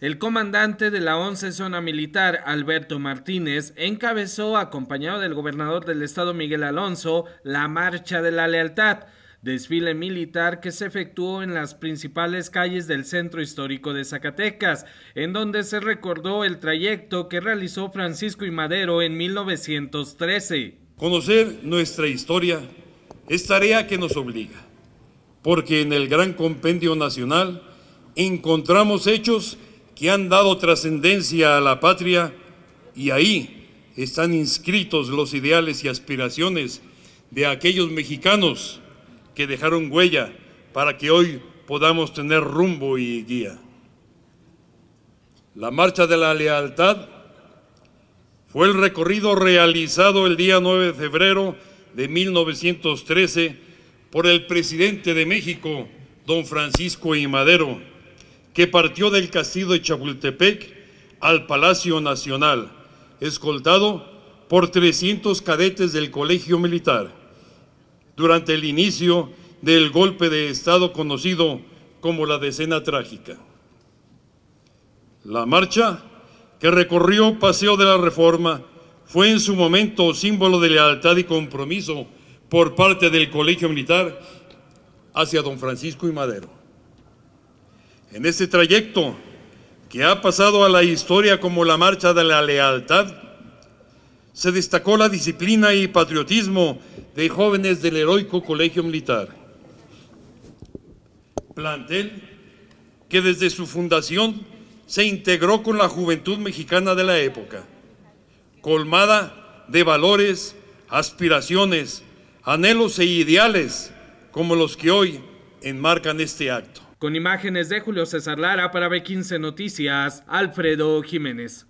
El comandante de la 11 Zona Militar, Alberto Martínez, encabezó, acompañado del gobernador del estado Miguel Alonso, la Marcha de la Lealtad, desfile militar que se efectuó en las principales calles del centro histórico de Zacatecas, en donde se recordó el trayecto que realizó Francisco y Madero en 1913. Conocer nuestra historia es tarea que nos obliga, porque en el gran compendio nacional encontramos hechos que han dado trascendencia a la patria y ahí están inscritos los ideales y aspiraciones de aquellos mexicanos que dejaron huella para que hoy podamos tener rumbo y guía. La Marcha de la Lealtad fue el recorrido realizado el día 9 de febrero de 1913 por el presidente de México, don Francisco I. Madero, que partió del castillo de Chapultepec al Palacio Nacional, escoltado por 300 cadetes del Colegio Militar. Durante el inicio del golpe de Estado conocido como la Decena Trágica. La marcha que recorrió Paseo de la Reforma fue en su momento símbolo de lealtad y compromiso por parte del Colegio Militar hacia don Francisco y Madero en este trayecto que ha pasado a la historia como la marcha de la lealtad, se destacó la disciplina y patriotismo de jóvenes del heroico Colegio Militar. Plantel que desde su fundación se integró con la juventud mexicana de la época, colmada de valores, aspiraciones, anhelos e ideales como los que hoy enmarcan este acto. Con imágenes de Julio César Lara para B15 Noticias, Alfredo Jiménez.